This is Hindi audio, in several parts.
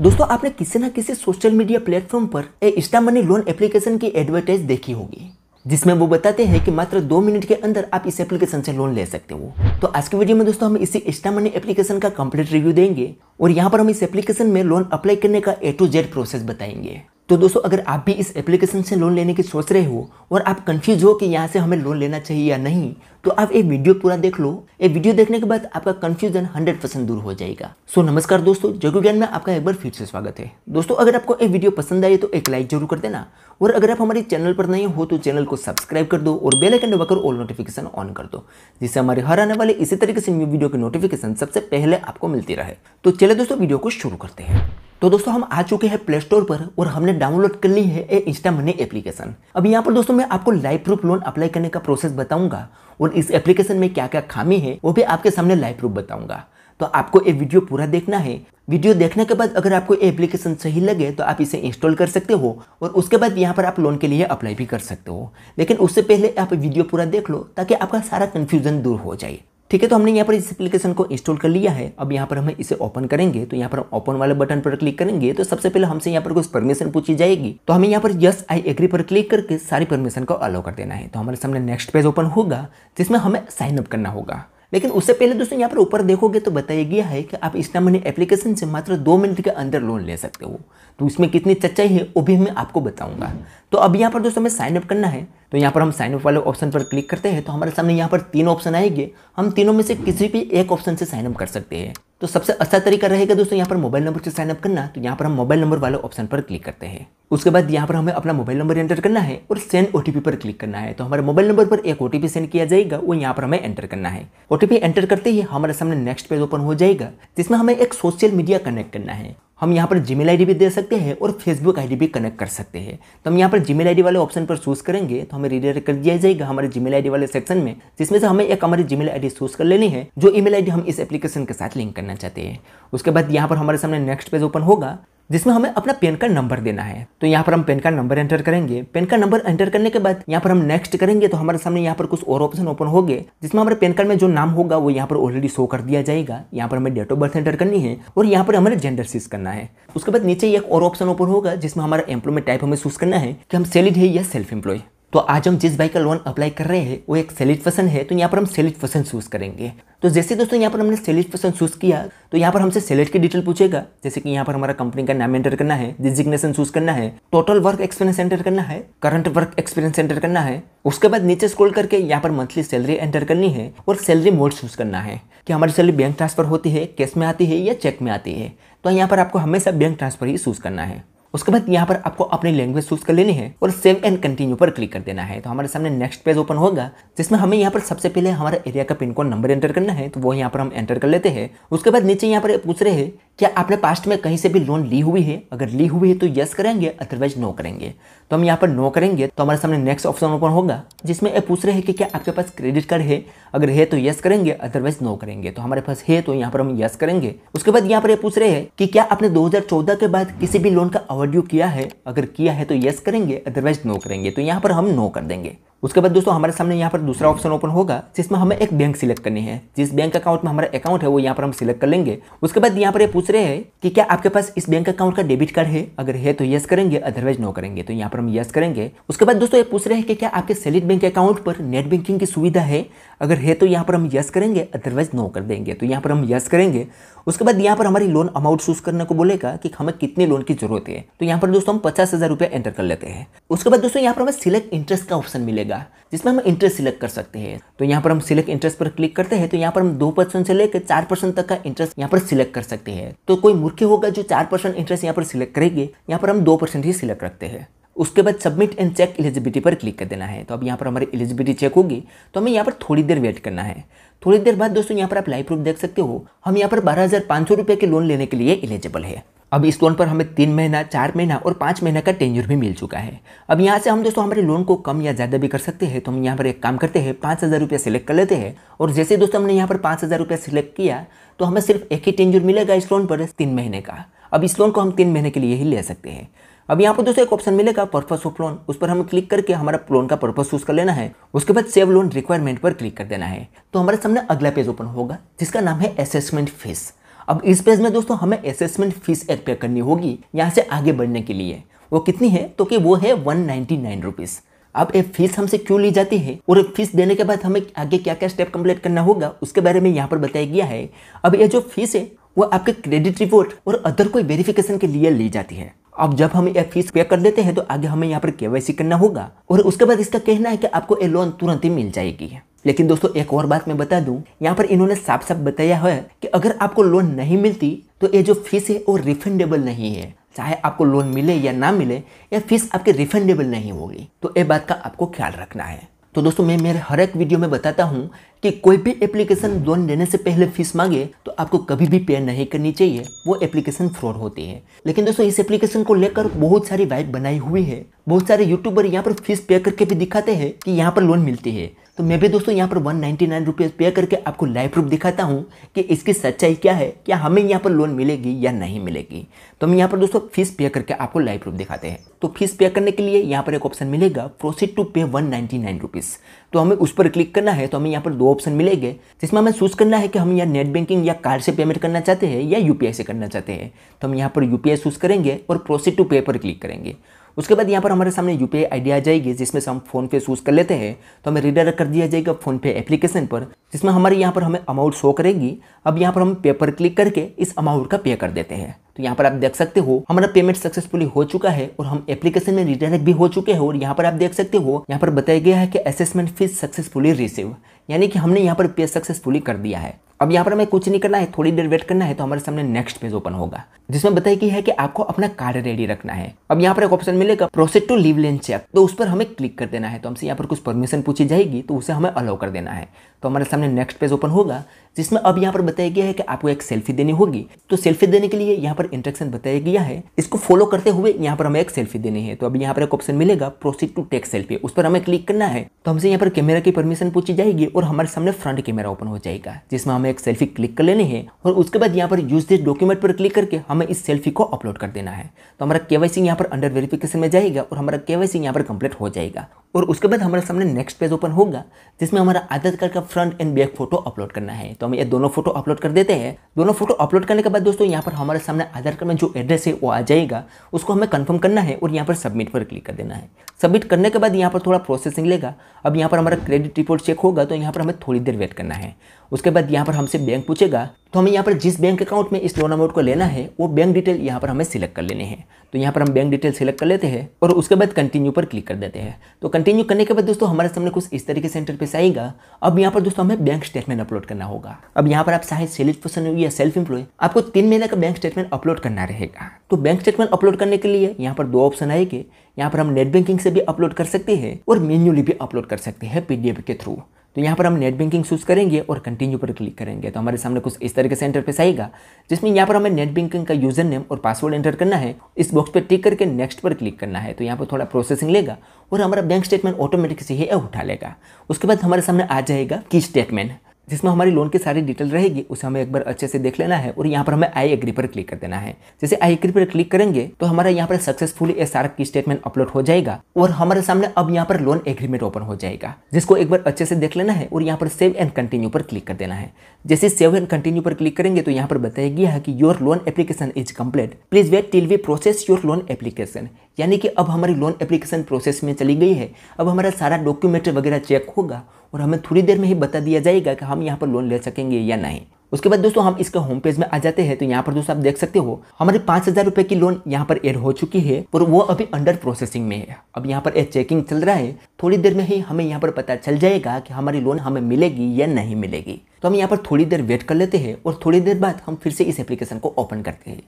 दोस्तों आपने किसी ना किसी सोशल मीडिया प्लेटफॉर्म पर इंस्टा मनी लोन एप्लीकेशन की एडवर्टाइज देखी होगी जिसमें वो बताते हैं कि मात्र दो मिनट के अंदर आप इस एप्लीकेशन से लोन ले सकते हो तो आज की वीडियो में दोस्तों हम इसी इंस्टा मनी एप्लीकेशन का कंप्लीट रिव्यू देंगे और यहाँ पर हम इस एप्लीकेशन में लोन अप्लाई करने का ए टू जेड प्रोसेस बताएंगे तो दोस्तों अगर आप भी इस एप्लीकेशन से लोन लेने की सोच रहे हो और आप कंफ्यूज हो कि यहाँ से हमें लोन लेना चाहिए या नहीं तो आप एक वीडियो पूरा देख लो ये वीडियो देखने के बाद आपका कंफ्यूजन 100 परसेंट दूर हो जाएगा सो so, नमस्कार दोस्तों जगू ज्ञान में आपका एक बार फिर से स्वागत है दोस्तों अगर आपको एक वीडियो पसंद आए तो एक लाइक जरूर कर देना और अगर आप हमारे चैनल पर नहीं हो तो चैनल को सब्सक्राइब कर दो और बेल आइकन दबाकर ऑल नोटिफिकेशन ऑन कर दो जिससे हमारे हर आने वाले इसी तरीके से न्यू वीडियो की नोटिफिकेशन सबसे पहले आपको मिलती रहे तो चले दोस्तों वीडियो को शुरू करते हैं तो दोस्तों हम आ चुके हैं प्ले स्टोर पर और हमने डाउनलोड कर ली है ए इंस्टा मनी एप्लीकेशन अब यहाँ पर दोस्तों मैं आपको लाइव प्रूफ लोन अप्लाई करने का प्रोसेस बताऊंगा और इस एप्लीकेशन में क्या क्या खामी है वो भी आपके सामने लाइव प्रूफ बताऊंगा तो आपको ये वीडियो पूरा देखना है वीडियो देखने के बाद अगर आपको ये एप्लीकेशन सही लगे तो आप इसे इंस्टॉल कर सकते हो और उसके बाद यहाँ पर आप लोन के लिए अप्लाई भी कर सकते हो लेकिन उससे पहले आप वीडियो पूरा देख लो ताकि आपका सारा कन्फ्यूजन दूर हो जाए ठीक है तो हमने यहाँ पर इस एप्लीकेशन को इंस्टॉल कर लिया है अब यहाँ पर हमें इसे ओपन करेंगे तो यहाँ पर ओपन वाले बटन पर क्लिक करेंगे तो सबसे पहले हमसे यहाँ पर कुछ परमिशन पूछी जाएगी तो हमें यहाँ पर यस आई एग्री पर क्लिक करके सारी परमिशन को अलाउ कर देना है तो हमारे सामने नेक्स्ट पेज ओपन होगा जिसमें हमें साइन अप करना होगा लेकिन उससे पहले दोस्तों यहाँ पर ऊपर देखोगे तो बताया गया है कि आप इंस्टा मनी एप्लीकेशन से मात्र दो मिनट के अंदर लोन ले सकते हो तो उसमें कितनी चर्चाई है वो भी मैं आपको बताऊंगा तो अब यहाँ पर दोस्तों हमें साइनअप करना है तो यहाँ पर हम साइनअप वाले ऑप्शन पर क्लिक करते हैं तो हमारे सामने यहाँ पर तीन ऑप्शन आएंगे हम तीनों में से किसी भी एक ऑप्शन से साइनअप कर सकते हैं तो सबसे अच्छा तरीका रहेगा दोस्तों यहाँ पर मोबाइल नंबर से साइनअप करना तो यहाँ पर हम मोबाइल नंबर वाले ऑप्शन पर क्लिक करते हैं उसके बाद यहाँ पर हमें अपना मोबाइल नंबर एंटर करना है और सेंड ओटीपी पर क्लिक करना है तो हमारे मोबाइल नंबर पर एक ओटीपी सेंड किया जाएगा वो यहाँ पर हमें एंटर करना है ओटीपी एंटर करते ही हमारे सामने नेक्स्ट पेज ओपन हो जाएगा जिसमें हमें एक सोशल मीडिया कनेक्ट करना है हम यहाँ पर जीमेल आईडी भी दे सकते हैं और फेसबुक आईडी भी कनेक्ट कर सकते हैं तो हम यहाँ पर जीमेल आईडी वाले ऑप्शन पर चूज करेंगे तो हमें रिडायरेक्ट कर दिया जाएगा हमारे जीमेल आईडी वाले सेक्शन में जिसमें से हमें एक हमारी जीमेल आईडी चूज कर लेनी है जो ईमेल आईडी हम इस एप्लीकेशन के साथ लिंक करना चाहते हैं उसके बाद यहाँ पर हमारे सामने नेक्स्ट पेज ओपन होगा जिसमें हमें अपना पेन कार्ड नंबर देना है तो यहाँ पर हम पेन कार्ड नंबर एंटर करेंगे पेन कार्ड नंबर एंटर करने के बाद यहाँ पर हम नेक्स्ट करेंगे तो हमारे सामने यहाँ पर कुछ और ऑप्शन ओपन हो गए जिसमें हमारे पेन कार्ड में जो नाम होगा वो यहाँ पर ऑलरेडी शो कर दिया जाएगा यहाँ पर हमें डेट ऑफ बर्थ एंटर करनी है और यहाँ पर हमारे जेंडर चूज करना है उसके बाद नीचे एक और ऑप्शन ओपन होगा जिसमें हमारा एम्प्लॉयमेंट टाइप हमें चूज करना है कि हम सेलिड है या सेल्फ एम्प्लॉय तो आज हम जिस बाइक का लोन अप्लाई कर रहे हैं वो एक सेलिट पर्सन है तो यहाँ पर हम सेलिट पर्सन चूज़ करेंगे तो जैसे दोस्तों यहाँ पर हमने सेलिट पर्सन चूज़ किया तो यहाँ पर हमसे सेलेट की डिटेल पूछेगा जैसे कि यहाँ पर हमारा कंपनी का नाम एंटर करना है डिजिग्नेशन चूज करना है टोटल वर्क एक्सपीरियंस एंटर करना है करंट वर्क एक्सपीरियंस एंटर करना है उसके बाद नीचे स्क्रॉल करके यहाँ पर मंथली सैलरी एंटर करनी है और सैलरी मोड चूज करना है कि हमारी सैलरी बैंक ट्रांसफर होती है कैश में आती है या चेक में आती है तो यहाँ पर आपको हमेशा बैंक ट्रांसफर ही चूज़ करना है उसके बाद यहाँ पर आपको अपनी लैंग्वेज चूज कर लेनी है और सेव एंड कंटिन्यू पर क्लिक कर देना है तो हमारे सामने नेक्स्ट पेज ओपन होगा जिसमें हमें यहाँ पर सबसे पहले हमारे एरिया का पिन कोड नंबर एंटर करना है तो वो यहाँ पर हम एंटर कर लेते हैं उसके बाद नीचे यहाँ पर पूछ रहे हैं क्या आपने पास्ट में कहीं से भी लोन ली हुई है अगर ली हुई है तो यस करेंगे अदरवाइज नो करेंगे तो हम यहाँ पर नो करेंगे तो हमारे सामने नेक्स्ट ऑप्शन ओपन होगा जिसमें ये पूछ रहे हैं कि क्या आपके पास क्रेडिट कार्ड है अगर है तो यस करेंगे अदरवाइज नो करेंगे तो हमारे पास है तो यहाँ पर हम यस करेंगे उसके बाद यहाँ पर ये पूछ रहे हैं कि क्या आपने दो के बाद किसी भी लोन का यू किया है अगर किया है तो येस करेंगे अदरवाइज नो करेंगे तो यहाँ पर हम नो कर देंगे उसके बाद दोस्तों हमारे सामने यहाँ पर दूसरा ऑप्शन ओपन होगा जिसमें हमें एक बैंक सिलेक्ट करनी है जिस बैंक अकाउंट में हमारा अकाउंट है वो यहाँ पर हम सिलेक्ट कर लेंगे उसके बाद यहाँ पर ये पूछ रहे हैं कि क्या आपके पास इस बैंक अकाउंट का डेबिट कार्ड है अगर है तो यस करेंगे अदरवाइज नो करेंगे तो यहाँ पर हम यस करेंगे उसके बाद दोस्तों ये पूछ रहे हैं कि क्या आपके सैलिड बैंक अकाउंट पर नेट बैंकिंग की सुविधा है अगर है तो यहाँ पर हम यस करेंगे अदरवाइज नो कर देंगे तो यहाँ पर हम यस करेंगे उसके बाद यहाँ पर हमारी लोन अमाउंट चूज करने को बोलेगा कि हमें कितने लोन की जरूरत है तो यहाँ पर दोस्तों हम पचास हजार रुपया एंटर कर लेते हैं उसके बाद दोस्तों यहाँ पर हमें सिलेक्ट इंटरेस्ट का ऑप्शन मिलेगा मिलेगा जिसमें हम इंटरेस्ट सिलेक्ट कर सकते हैं तो यहाँ पर हम सिलेक्ट इंटरेस्ट पर क्लिक करते हैं तो यहाँ पर हम दो परसेंट से लेकर चार परसेंट तक का इंटरेस्ट यहाँ पर सिलेक्ट कर सकते हैं तो कोई मूर्ख होगा जो चार परसेंट इंटरेस्ट यहाँ पर सिलेक्ट करेंगे यहाँ पर हम दो परसेंट ही सिलेक्ट रखते हैं उसके बाद सबमिट एंड चेक एलिजिबिलिटी पर क्लिक कर देना है तो अब यहाँ पर हमारी एलिजिबिलिटी चेक होगी तो हमें यहाँ पर थोड़ी देर वेट करना है थोड़ी देर बाद दोस्तों यहाँ पर आप लाइव प्रूफ देख सकते हो हम यहाँ पर बारह हज़ार के लोन लेने के लिए एलिजिबल है अब इस लोन पर हमें तीन महीना चार महीना और पाँच महीना का टेंजर भी मिल चुका है अब यहाँ से हम दोस्तों हमारे लोन को कम या ज़्यादा भी कर सकते हैं तो हम यहाँ पर एक काम करते हैं पाँच हज़ार रुपया सिलेक्ट कर लेते हैं और जैसे दोस्तों हमने यहाँ पर पाँच हज़ार रुपया सिलेक्ट किया तो हमें सिर्फ एक ही टेंजर मिलेगा इस लोन पर तीन महीने का अब इस लोन को हम तीन महीने के लिए ही ले सकते हैं अब यहाँ पर दोस्तों एक ऑप्शन मिलेगा पर्पस ऑफ लोन उस पर हम क्लिक करके हमारा लोन का पर्पस चूज कर लेना है उसके बाद सेव लोन रिक्वायरमेंट पर क्लिक कर देना है तो हमारे सामने अगला पेज ओपन होगा जिसका नाम है असेसमेंट फीस अब इस पेज में दोस्तों हमें असेसमेंट फीस एड पे करनी होगी यहाँ से आगे बढ़ने के लिए वो कितनी है तो कि वो है वन नाइन्टी नाइन रुपीज़ अब ये फीस हमसे क्यों ली जाती है और फीस देने के बाद हमें आगे क्या क्या स्टेप कंप्लीट करना होगा उसके बारे में यहाँ पर बताया गया है अब ये जो फीस है वो आपके क्रेडिट रिपोर्ट और अदर कोई वेरिफिकेशन के लिए ली जाती है अब जब हम ये फीस पे कर देते हैं तो आगे हमें यहाँ पर केवाईसी करना होगा और उसके बाद इसका कहना है कि आपको ये लोन तुरंत ही मिल जाएगी लेकिन दोस्तों एक और बात मैं बता दूं यहाँ पर इन्होंने साफ साफ बताया है कि अगर आपको लोन नहीं मिलती तो ये जो फीस है वो रिफंडेबल नहीं है चाहे आपको लोन मिले या ना मिले ये फीस आपके रिफंडेबल नहीं होगी तो ये बात का आपको ख्याल रखना है तो दोस्तों मैं मेरे हर एक वीडियो में बताता हूँ कि कोई भी एप्लीकेशन लोन लेने से पहले फीस मांगे तो आपको कभी भी पे नहीं करनी चाहिए वो एप्लीकेशन फ्रॉड होती है लेकिन दोस्तों इस एप्लीकेशन को लेकर बहुत सारी वाइब बनाई हुई है बहुत सारे यूट्यूबर यहाँ पर फीस पे करके भी दिखाते हैं कि यहाँ पर लोन मिलती है तो मैं भी दोस्तों यहाँ पर वन नाइन्टी नाइन रुपीज़ पे करके आपको लाइव प्रूफ दिखाता हूँ कि इसकी सच्चाई क्या है क्या हमें यहाँ पर लोन मिलेगी या नहीं मिलेगी तो हम यहाँ पर दोस्तों फीस पे करके आपको लाइव प्रूफ दिखाते हैं तो फीस पे करने के लिए यहाँ पर एक ऑप्शन मिलेगा proceed to pay one ninety nine rupees तो हमें उस पर क्लिक करना है तो हमें यहाँ पर दो ऑप्शन मिलेंगे जिसमें हमें चूज़ करना है कि हम यहाँ नेट बैंकिंग या कार्ड से पेमेंट करना चाहते हैं या यू से करना चाहते हैं तो हम यहाँ पर यू पी चूज़ करेंगे और प्रोसीड टू पे पर क्लिक करेंगे उसके बाद यहाँ पर हमारे सामने यू पी आई आ जाएगी जिसमें से हम फोनपे चूज़ कर लेते हैं तो हमें रिडर कर दिया जाएगा फोनपे एप्लीकेशन पर जिसमें हमारे यहाँ पर हमें अमाउंट शो करेगी अब यहाँ पर हम पे पर क्लिक करके इस अमाउंट का पे कर देते हैं तो यहाँ पर आप देख सकते हो हमारा पेमेंट सक्सेसफुली हो चुका है और हम एप्लीकेशन में रिडायरेक्ट भी हो चुके हैं और यहाँ पर आप देख सकते हो यहाँ पर बताया गया है कि असेसमेंट फीस सक्सेसफुली रिसीव यानी कि हमने यहाँ पर पे सक्सेसफुली कर दिया है अब यहाँ पर हमें कुछ नहीं करना है थोड़ी देर वेट करना है तो हमारे सामने नेक्स्ट पेज ओपन होगा जिसमें बताया कि है कि आपको अपना कार्ड रेडी रखना है अब यहाँ पर एक ऑप्शन मिलेगा process to live lane check तो उस पर हमें क्लिक कर देना है तो हमसे यहाँ पर कुछ परमिशन पूछी जाएगी तो उसे हमें अलाउ कर देना है तो हमारे सामने नेक्स्ट पेज ओपन होगा जिसमें अब यहाँ पर बताया गया है कि आपको एक सेल्फी देनी होगी तो सेल्फी देने के लिए यहाँ पर इंट्रक्शन बताया गया है इसको फॉलो करते हुए यहाँ पर हमें एक सेल्फी देनी है तो अब यहाँ पर एक ऑप्शन मिलेगा प्रोसीड टू टेक सेल्फी उस पर हमें क्लिक करना है तो हमसे यहाँ पर कैमरा की परमिशन पूछी जाएगी और हमारे सामने फ्रंट कैमरा ओपन हो जाएगा जिसमें हमें हमें एक सेल्फी क्लिक कर लेनी है और उसके बाद यहाँ पर यूज दिस डॉक्यूमेंट पर क्लिक करके हमें इस सेल्फी को अपलोड कर देना है तो हमारा केवाईसी यहाँ पर अंडर वेरिफिकेशन में जाएगा और हमारा केवाईसी यहाँ पर कंप्लीट हो जाएगा और उसके बाद हमारे सामने नेक्स्ट पेज ओपन होगा जिसमें हमारा आधार कार्ड का front and back photo upload करना है तो हम ये दोनों फोटो अपलोड कर देते हैं दोनों फोटो अपलोड करने के बाद दोस्तों यहाँ पर हमारे सामने आधार कार्ड में जो एड्रेस है वो आ जाएगा उसको हमें कंफर्म करना है और यहाँ पर सबमिट पर क्लिक कर देना है सबमिट करने के बाद यहाँ पर थोड़ा प्रोसेसिंग लेगा अब यहाँ पर हमारा क्रेडिट रिपोर्ट चेक होगा तो यहाँ पर हमें थोड़ी देर वेट करना है उसके बाद यहाँ पर हमसे बैंक पूछेगा तो हमें यहाँ पर जिस बैंक अकाउंट में इस लोन अमाउंट को लेना है वो बैंक डिटेल यहाँ पर हमें सिलेक्ट कर लेने हैं तो यहाँ पर हम बैंक डिटेल सिलेक्ट कर लेते हैं और उसके बाद कंटिन्यू पर क्लिक कर देते हैं तो कंटिन्यू करने के बाद दोस्तों हमारे सामने कुछ इस तरीके से इंटरफेस आएगा अब यहाँ पर दोस्तों हमें बैंक स्टेटमेंट अपलोड करना होगा अब यहाँ पर आप चाहे सेलिट पर्सन हो या सेल्फ एम्प्लॉय आपको तीन महीने का बैंक स्टेटमेंट अपलोड करना रहेगा तो बैंक स्टेटमेंट अपलोड करने के लिए यहाँ पर दो ऑप्शन आएंगे यहाँ पर हम नेट बैंकिंग से भी अपलोड कर सकते हैं और मेन्यूली भी अपलोड कर सकते हैं पीडीएफ के थ्रू तो यहाँ पर हम नेट बैंकिंग चूज़ करेंगे और कंटिन्यू पर क्लिक करेंगे तो हमारे सामने कुछ इस के से इंटरफेस आएगा जिसमें यहाँ पर हमें नेट बैंकिंग का यूज़र नेम और पासवर्ड एंटर करना है इस बॉक्स पर टिक करके नेक्स्ट पर क्लिक करना है तो यहाँ पर थोड़ा प्रोसेसिंग लेगा और हमारा बैंक स्टेटमेंट ऑटोमेटिक से ही उठा लेगा उसके बाद हमारे सामने आ जाएगा की स्टेटमेंट जिसमें हमारी लोन की सारी डिटेल रहेगी उसे हमें एक बार अच्छे से देख लेना है और यहाँ पर हमें आई एग्री पर क्लिक कर देना है जैसे आई एग्री पर क्लिक करेंगे तो हमारा यहाँ पर सक्सेसफुल एस आर की स्टेटमेंट अपलोड हो जाएगा और हमारे सामने अब यहाँ पर लोन एग्रीमेंट ओपन हो जाएगा जिसको एक बार अच्छे से देख लेना है और यहाँ पर सेव एंड कंटिन्यू पर क्लिक कर देना है जैसे सेव एंड कंटिन्यू पर क्लिक करेंगे तो यहाँ पर बताया गया है कि your loan application is complete please wait till we process your loan application यानी कि अब हमारी लोन एप्लीकेशन प्रोसेस में चली गई है अब हमारा सारा डॉक्यूमेंट वगैरह चेक होगा और हमें थोड़ी देर में ही बता दिया जाएगा कि हम यहाँ पर लोन ले सकेंगे या नहीं उसके बाद दोस्तों हम इसके होम पेज में आ जाते हैं तो यहाँ पर दोस्तों आप देख सकते हो हमारी पाँच हज़ार रुपये की लोन यहाँ पर एड हो चुकी है और वो अभी अंडर प्रोसेसिंग में है अब यहाँ पर एड चेकिंग चल रहा है थोड़ी देर में ही हमें यहाँ पर पता चल जाएगा कि हमारी लोन हमें मिलेगी या नहीं मिलेगी तो हम यहाँ पर थोड़ी देर वेट कर लेते हैं और थोड़ी देर बाद हम फिर से इस एप्लीकेशन को ओपन करते हैं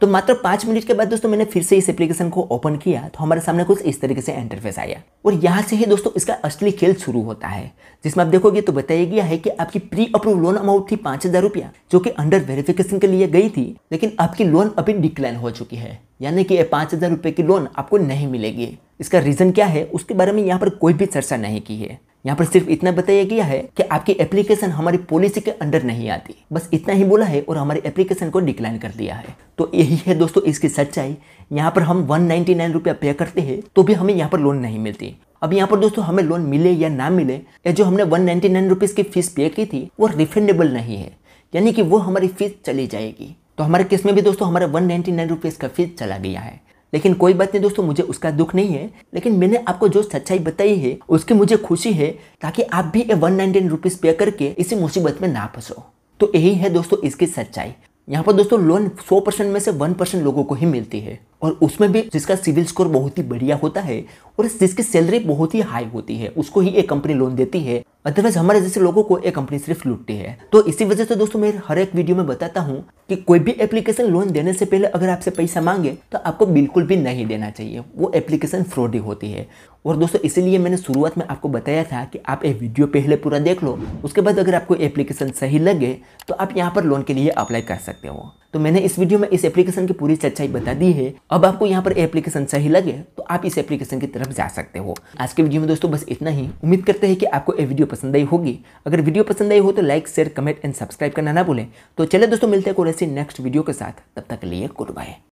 तो मात्र पाँच मिनट के बाद दोस्तों मैंने फिर से इस एप्लीकेशन को ओपन किया तो हमारे सामने कुछ इस तरीके से इंटरफेस आया और यहाँ से ही दोस्तों इसका असली खेल शुरू होता है जिसमें आप देखोगे तो बताया गया है कि आपकी प्री अप्रूव लोन अमाउंट थी पाँच हज़ार रुपया जो कि अंडर वेरिफिकेशन के लिए गई थी लेकिन आपकी लोन अभी डिक्लाइन हो चुकी है यानी कि पाँच हज़ार रुपये की लोन आपको नहीं मिलेगी इसका रीज़न क्या है उसके बारे में यहाँ पर कोई भी चर्चा नहीं की है यहाँ पर सिर्फ इतना बताया गया है कि आपकी एप्लीकेशन हमारी पॉलिसी के अंडर नहीं आती बस इतना ही बोला है और हमारे एप्लीकेशन को डिक्लाइन कर दिया है तो यही है दोस्तों इसकी सच्चाई यहाँ पर हम वन नाइन्टी नाइन रुपया पे करते हैं तो भी हमें यहाँ पर लोन नहीं मिलती अब यहाँ पर दोस्तों हमें लोन मिले या ना मिले या जो हमने वन नाइन्टी नाइन की फीस पे की थी वो रिफंडेबल नहीं है यानी कि वो हमारी फीस चली जाएगी तो हमारे केस में भी दोस्तों हमारा वन नाइन्टी नाइन रुपीज़ का फीस चला गया है लेकिन कोई बात नहीं दोस्तों मुझे उसका दुख नहीं है लेकिन मैंने आपको जो सच्चाई बताई है उसकी मुझे खुशी है ताकि आप भी ये वन नाइनटीन रुपीज़ पे करके इसी मुसीबत में ना फंसो तो यही है दोस्तों इसकी सच्चाई यहाँ पर दोस्तों लोन 100 परसेंट में से 1 परसेंट लोगों को ही मिलती है और उसमें भी जिसका सिविल स्कोर बहुत ही बढ़िया होता है और जिसकी सैलरी बहुत ही हाई होती है उसको ही एक कंपनी लोन देती है अदरवाइज हमारे जैसे लोगों को एक कंपनी सिर्फ लूटती है तो इसी वजह से दोस्तों मैं हर एक वीडियो में बताता हूँ कि कोई भी एप्लीकेशन लोन देने से पहले अगर आपसे पैसा मांगे तो आपको बिल्कुल भी नहीं देना चाहिए वो एप्लीकेशन फ्रॉड ही होती है और दोस्तों इसीलिए मैंने शुरुआत में आपको बताया था कि आप ये वीडियो पहले पूरा देख लो उसके बाद अगर आपको एप्लीकेशन सही लगे तो आप यहाँ पर लोन के लिए अप्लाई कर सकते हो तो मैंने इस वीडियो में इस एप्लीकेशन की पूरी चर्चाई बता दी है अब आपको यहाँ पर एप्लीकेशन सही लगे तो आप इस एप्लीकेशन की तरफ जा सकते हो आज के वीडियो में दोस्तों बस इतना ही उम्मीद करते हैं कि आपको ये वीडियो पसंद आई होगी अगर वीडियो पसंद आई हो तो like share comment and subscribe करना ना भूलें तो चले दोस्तों मिलते हैं किसी नेक्स्ट वीडियो के साथ तब तक लिए गुड बाय